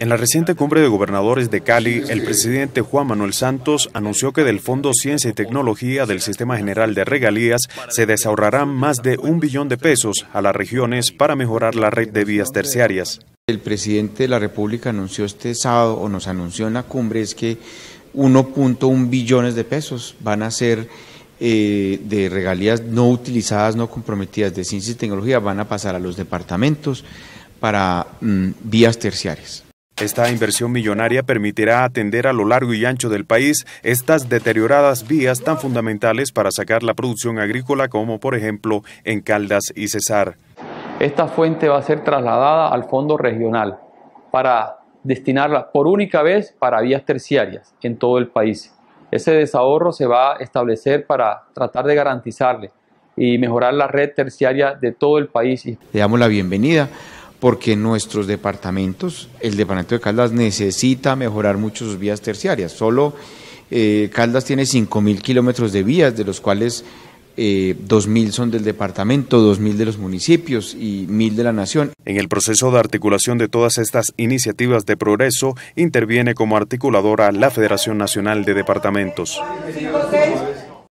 En la reciente cumbre de gobernadores de Cali, el presidente Juan Manuel Santos anunció que del Fondo Ciencia y Tecnología del Sistema General de Regalías se desahorrarán más de un billón de pesos a las regiones para mejorar la red de vías terciarias. El presidente de la República anunció este sábado o nos anunció en la cumbre es que 1.1 billones de pesos van a ser eh, de regalías no utilizadas, no comprometidas de ciencia y tecnología, van a pasar a los departamentos para mm, vías terciarias. Esta inversión millonaria permitirá atender a lo largo y ancho del país estas deterioradas vías tan fundamentales para sacar la producción agrícola como por ejemplo en Caldas y Cesar. Esta fuente va a ser trasladada al fondo regional para destinarla por única vez para vías terciarias en todo el país. Ese desahorro se va a establecer para tratar de garantizarle y mejorar la red terciaria de todo el país. Le damos la bienvenida porque nuestros departamentos, el departamento de Caldas necesita mejorar mucho sus vías terciarias. Solo eh, Caldas tiene 5.000 kilómetros de vías, de los cuales eh, 2.000 son del departamento, 2.000 de los municipios y 1.000 de la nación. En el proceso de articulación de todas estas iniciativas de progreso, interviene como articuladora la Federación Nacional de Departamentos.